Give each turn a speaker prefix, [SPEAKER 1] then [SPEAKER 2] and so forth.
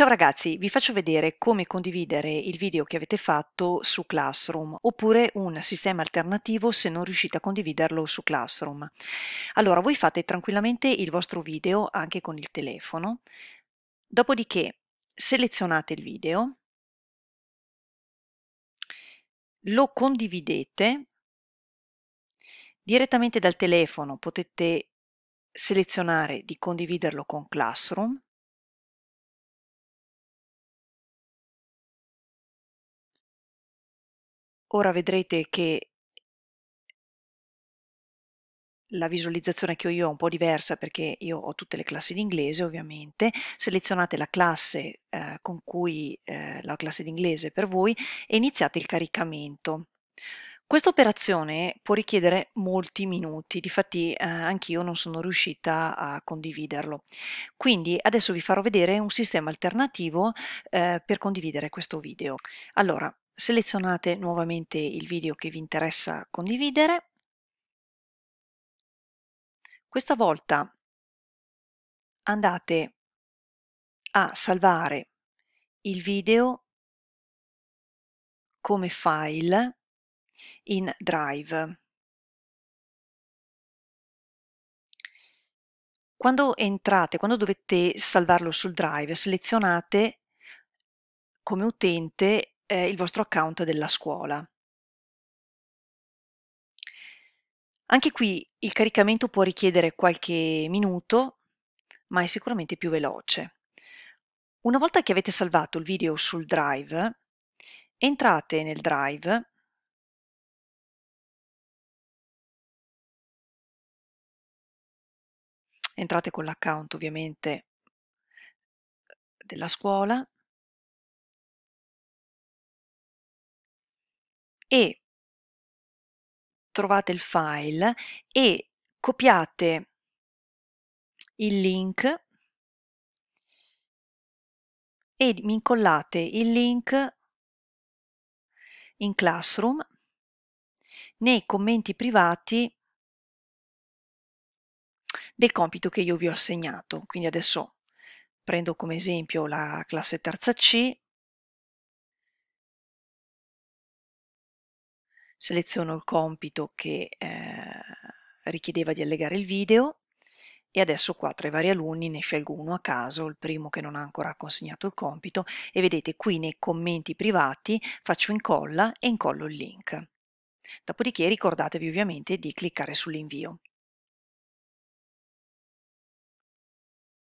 [SPEAKER 1] Ciao ragazzi, vi faccio vedere come condividere il video che avete fatto su Classroom oppure un sistema alternativo se non riuscite a condividerlo su Classroom. Allora, voi fate tranquillamente il vostro video anche con il telefono, dopodiché selezionate il video, lo condividete direttamente dal telefono, potete selezionare di condividerlo con Classroom Ora vedrete che la visualizzazione che ho io è un po' diversa perché io ho tutte le classi d'inglese ovviamente, selezionate la classe eh, con cui eh, la classe d'inglese per voi e iniziate il caricamento. Questa operazione può richiedere molti minuti, difatti eh, anch'io non sono riuscita a condividerlo. Quindi adesso vi farò vedere un sistema alternativo eh, per condividere questo video. Allora, selezionate nuovamente il video che vi interessa condividere. Questa volta andate
[SPEAKER 2] a salvare il video
[SPEAKER 1] come file in Drive. Quando entrate, quando dovete salvarlo sul Drive, selezionate come utente eh, il vostro account della scuola. Anche qui il caricamento può richiedere qualche minuto, ma è sicuramente più veloce. Una volta che avete salvato il video sul drive, entrate nel drive
[SPEAKER 2] entrate con l'account ovviamente della scuola e trovate il file e copiate il link
[SPEAKER 1] e mi incollate il link in Classroom nei commenti privati del compito che io vi ho assegnato. Quindi adesso prendo come esempio la classe terza C seleziono il compito che eh, richiedeva di allegare il video e adesso qua tra i vari alunni ne scelgo uno a caso, il primo che non ha ancora consegnato il compito e vedete qui nei commenti privati faccio incolla e incollo il link. Dopodiché ricordatevi ovviamente di cliccare sull'invio.